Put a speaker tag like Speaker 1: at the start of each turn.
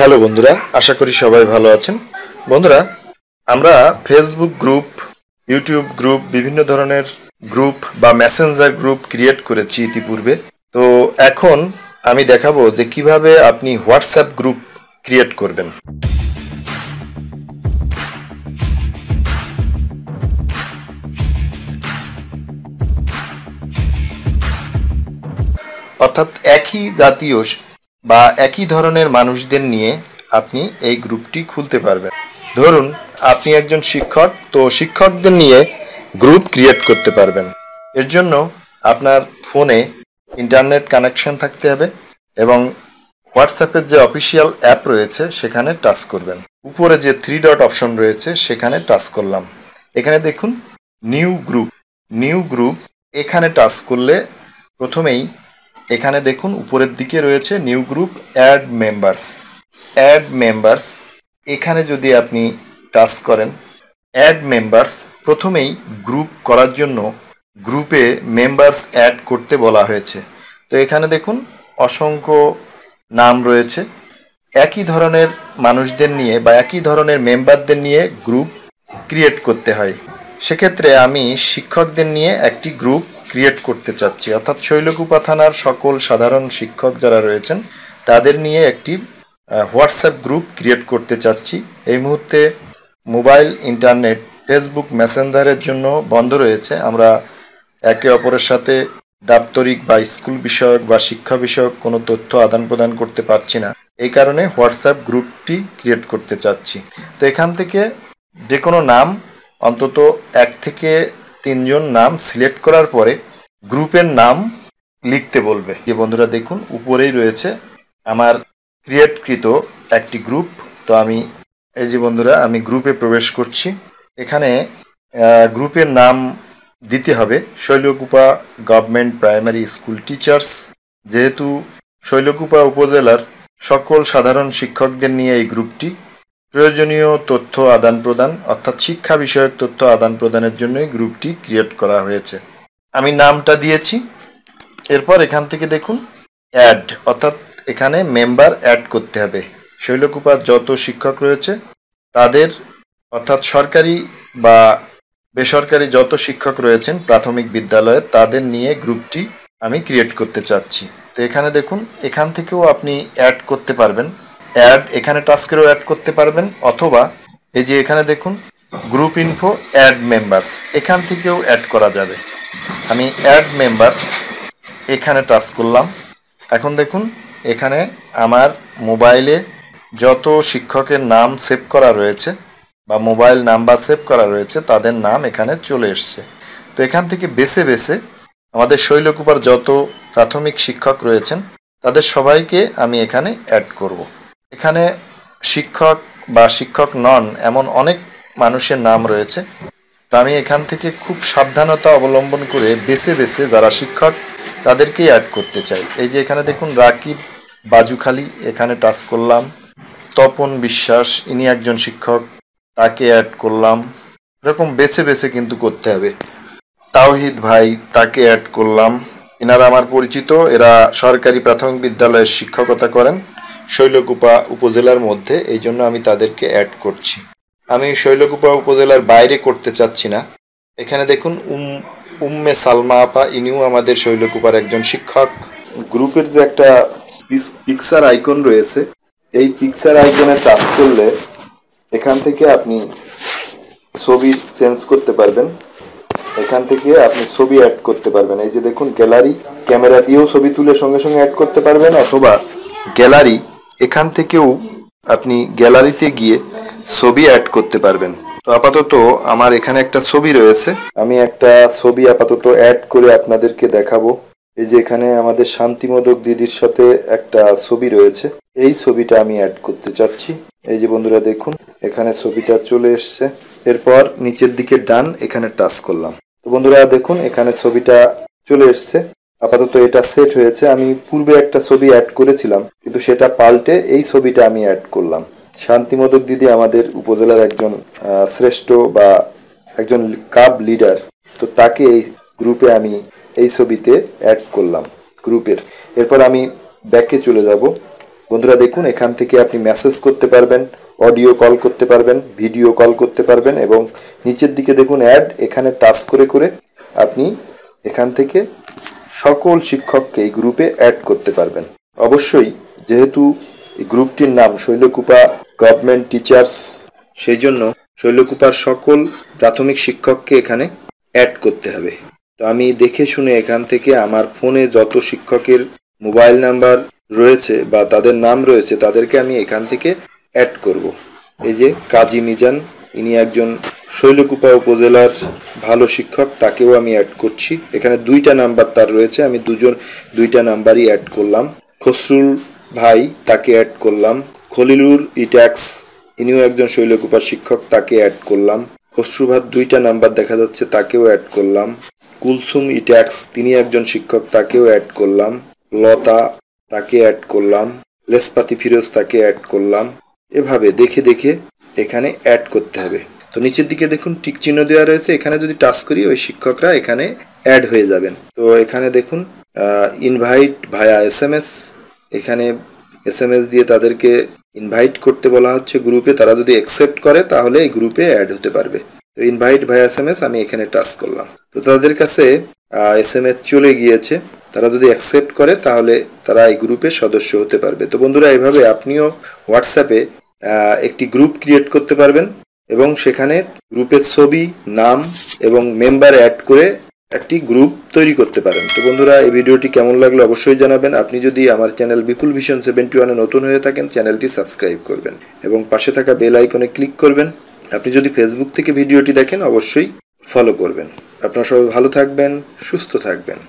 Speaker 1: Hello বন্ধুরা আশা করি সবাই ভালো আছেন বন্ধুরা আমরা ফেসবুক গ্রুপ ইউটিউব গ্রুপ বিভিন্ন ধরনের গ্রুপ বা মেসেঞ্জার গ্রুপ ক্রিয়েট করেছি ইতিপূর্বে তো এখন আমি দেখাবো যে কিভাবে আপনি হোয়াটসঅ্যাপ গ্রুপ ক্রিয়েট করবেন অর্থাৎ একই জাতীয় বা একই ধরনের মানুষদের নিয়ে আপনি এই গ্রুপটি খুলতে পারবেন ধরুন আপনি একজন শিক্ষক তো শিক্ষকদের নিয়ে গ্রুপ ক্রিয়েট করতে পারবেন এর জন্য আপনার ফোনে ইন্টারনেট কানেকশন থাকতে হবে এবং হোয়াটসঅ্যাপের যে অফিসিয়াল অ্যাপ রয়েছে সেখানে টাচ করবেন উপরে যে থ্রি ডট অপশন রয়েছে সেখানে টাচ করলাম এখানে দেখুন নিউ গ্রুপ নিউ গ্রুপ এখানে টাচ করলে প্রথমেই এখানে দেখুন উপরের দিকে রয়েছে new group add members add members এখানে যদি আপনি টাচ করেন অ্যাড মেম্বার্স প্রথমেই গ্রুপ করার জন্য গ্রুপে মেম্বার্স অ্যাড করতে বলা হয়েছে তো এখানে দেখুন অসংখ্য নাম রয়েছে একই ধরনের মানুষদের নিয়ে বা একই ধরনের মেম্বারদের নিয়ে গ্রুপ ক্রিয়েট করতে হয় সেক্ষেত্রে আমি শিক্ষকদের নিয়ে একটি গ্রুপ ক্রিয়েট করতে চাচ্ছি অর্থাৎ শৈলকুপা থানার সকল সাধারণ শিক্ষক যারা রয়েছেন তাদের নিয়ে একটি হোয়াটসঅ্যাপ গ্রুপ ক্রিয়েট করতে চাচ্ছি এই মুহূর্তে মোবাইল ইন্টারনেট ফেসবুক মেসেঞ্জারের জন্য বন্ধ রয়েছে আমরা একে অপরের সাথে দাপ্তরিক বা স্কুল বিষয়ক বা শিক্ষা বিষয়ক কোনো তথ্য আদান প্রদান করতে পারছি না এই কারণে হোয়াটসঅ্যাপ গ্রুপটি ক্রিয়েট করতে চাচ্ছি তো এখান থেকে যে কোনো নাম অন্তত এক থেকে তিনজন নাম সিলেক্ট করার পরে গ্রুপের নাম লিখতে বলবে যে বন্ধুরা দেখুন উপরেই রয়েছে আমার ক্রিয়েটকৃত একটি গ্রুপ তো আমি এই যে বন্ধুরা আমি গ্রুপে প্রবেশ করছি এখানে গ্রুপের নাম দিতে হবে Shailkupa government primary school teachers যেহেতু শৈলকুপা উপজেলার সকল সাধারণ শিক্ষকদের নিয়ে এই গ্রুপটি প্রয়োজনীয় তথ্য আদান প্রদান অর্থাৎ শিক্ষা বিষয়ক তথ্য আদান প্রদানের জন্য গ্রুপটি ক্রিয়েট করা হয়েছে আমি নামটা দিয়েছি এরপর এখান থেকে দেখুন অ্যাড অর্থাৎ এখানে মেম্বার অ্যাড করতে হবে শৈলকুপার যত শিক্ষক রয়েছে তাদের অর্থাৎ সরকারি বা বেসরকারি যত শিক্ষক রয়েছেন প্রাথমিক বিদ্যালয়ে তাদের নিয়ে গ্রুপটি আমি ক্রিয়েট করতে চাচ্ছি তো এখানে দেখুন এখান থেকেও আপনি অ্যাড করতে পারবেন অ্যাড এখানে টাস্কেরও অ্যাড করতে পারবেন অথবা এই যে এখানে দেখুন গ্রুপ ইনফো অ্যাড মেম্বার্স এখান থেকেও অ্যাড করা যাবে আমি অ্যাড মেম্বার্স এখানে টাচ করলাম এখন দেখুন এখানে আমার মোবাইলে যত শিক্ষকের নাম সেভ করা রয়েছে বা মোবাইল নাম্বার সেভ করা রয়েছে তাদের নাম এখানে চলে এসছে তো এখান থেকে বেছে বেছে আমাদের শৈলকুপার যত প্রাথমিক শিক্ষক রয়েছেন তাদের সবাইকে আমি এখানে অ্যাড করব এখানে শিক্ষক বা শিক্ষক নন এমন অনেক মানুষের নাম রয়েছে তা আমি এখান থেকে খুব সাবধানতা অবলম্বন করে বেছে বেছে যারা শিক্ষক তাদেরকেই অ্যাড করতে চাই এই যে এখানে দেখুন রাকিব বাজুখালি এখানে টাচ করলাম তপন বিশ্বাস ইনি একজন শিক্ষক তাকে অ্যাড করলাম এরকম বেছে বেছে কিন্তু করতে হবে তাওহিদ ভাই তাকে অ্যাড করলাম এনারা আমার পরিচিত এরা সরকারি প্রাথমিক বিদ্যালয়ের শিক্ষকতা করেন শৈলকুপা উপজেলার মধ্যে এই জন্য আমি তাদেরকে অ্যাড করছি আমি শৈলকুপা উপজেলার বাইরে করতে চাচ্ছি না এখানে দেখুন উম উম্মে সালমা আপা ইনিও আমাদের শৈলকুপার একজন শিক্ষক গ্রুপের যে একটা পিকচার আইকন রয়েছে এই পিকচার আইকনে টাচ করলে এখান থেকে আপনি ছবি চেঞ্জ করতে পারবেন এখান থেকে আপনি ছবি অ্যাড করতে পারবেন এই যে দেখুন গ্যালারি ক্যামেরা দিয়েও ছবি তুলে সঙ্গে সঙ্গে অ্যাড করতে পারবেন অথবা গ্যালারি এখান থেকেও আপনি গ্যালারিতে গিয়ে ছবি অ্যাড করতে পারবেন তো আপাতত আমার এখানে একটা ছবি রয়েছে আমি একটা ছবি আপাতত অ্যাড করে আপনাদেরকে দেখাবো এই যে এখানে আমাদের শান্তিমোদক দিদির সাথে একটা ছবি রয়েছে এই ছবিটা আমি অ্যাড করতে চাচ্ছি এই যে বন্ধুরা দেখুন এখানে ছবিটা চলে এসছে এরপর নিচের দিকে ডান এখানে টাচ করলাম তো বন্ধুরা দেখুন এখানে ছবিটা চলে এসছে আপাতত এটা সেট হয়েছে আমি পূর্বে একটা ছবি অ্যাড করেছিলাম কিন্তু সেটা পাল্টে এই ছবিটা আমি অ্যাড করলাম শান্তিমোদক দিদি আমাদের উপজেলার একজন শ্রেষ্ঠ বা একজন কাব লিডার তো তাকে এই গ্রুপে আমি এই ছবিতে অ্যাড করলাম গ্রুপের এরপর আমি ব্যাকে চলে যাব বন্ধুরা দেখুন এখান থেকে আপনি মেসেজ করতে পারবেন অডিও কল করতে পারবেন ভিডিও কল করতে পারবেন এবং নিচের দিকে দেখুন অ্যাড এখানে টাচ করে করে আপনি এখান থেকে সকল শিক্ষককে এই গ্রুপে অ্যাড করতে পারবেন অবশ্যই যেহেতু এই গ্রুপটির নাম শৈলকুপা গভর্নমেন্ট টিচার্স সেই জন্য শৈলকুপার সকল প্রাথমিক শিক্ষককে এখানে অ্যাড করতে হবে তো আমি দেখে শুনে এখান থেকে আমার ফোনে যত শিক্ষকের মোবাইল নাম্বার রয়েছে বা তাদের নাম রয়েছে তাদেরকে আমি এখান থেকে অ্যাড করব। এই যে কাজী মিজান ইনি একজন শৈলকুপা উপজেলার ভালো শিক্ষক তাকেও আমি অ্যাড করছি এখানে দুইটা নাম্বার তার রয়েছে আমি দুজন দুইটা নাম্বারই অ্যাড করলাম খসরুল ভাই তাকে অ্যাড করলাম খলিলুর ইট্যাক্স ইনিও একজন শৈলকুপার শিক্ষক তাকে অ্যাড করলাম খসরুভাত দুইটা নাম্বার দেখা যাচ্ছে তাকেও অ্যাড করলাম কুলসুম ইট্যাক্স তিনি একজন শিক্ষক তাকেও অ্যাড করলাম লতা তাকে অ্যাড করলাম লেসপাতি ফিরোজ তাকে অ্যাড করলাম এভাবে দেখে দেখে এখানে অ্যাড করতে হবে তো নিচের দিকে দেখুন টিক চিহ্ন দেওয়া রয়েছে এখানে যদি টাচ করি ওই শিক্ষকরা এখানে অ্যাড হয়ে যাবেন তো এখানে দেখুন invite via S M S এখানে এস এম এস দিয়ে তাদেরকে ইনভাইট করতে বলা হচ্ছে গ্রুপে তারা যদি অ্যাকসেপ্ট করে তাহলে এই গ্রুপে অ্যাড হতে পারবে তো invite via S M S আমি এখানে টাচ করলাম তো তাদের কাছে এস এম এস চলে গিয়েছে তারা যদি অ্যাকসেপ্ট করে তাহলে তারা এই গ্রুপের সদস্য হতে পারবে তো বন্ধুরা এভাবে আপনিও হোয়াটসঅ্যাপে একটি গ্রুপ ক্রিয়েট করতে পারবেন এবং সেখানে গ্রুপের ছবি নাম এবং মেম্বার অ্যাড করে একটি গ্রুপ তৈরি করতে পারেন তো বন্ধুরা এই ভিডিওটি কেমন লাগলো অবশ্যই জানাবেন আপনি যদি আমার চ্যানেল বিপুল ভিশন সেভেন্টি ওয়ানে নতুন হয়ে থাকেন চ্যানেলটি সাবস্ক্রাইব করবেন এবং পাশে থাকা বেল আইকনে ক্লিক করবেন আপনি যদি ফেসবুক থেকে ভিডিওটি দেখেন অবশ্যই ফলো করবেন আপনারা সবাই ভালো থাকবেন সুস্থ থাকবেন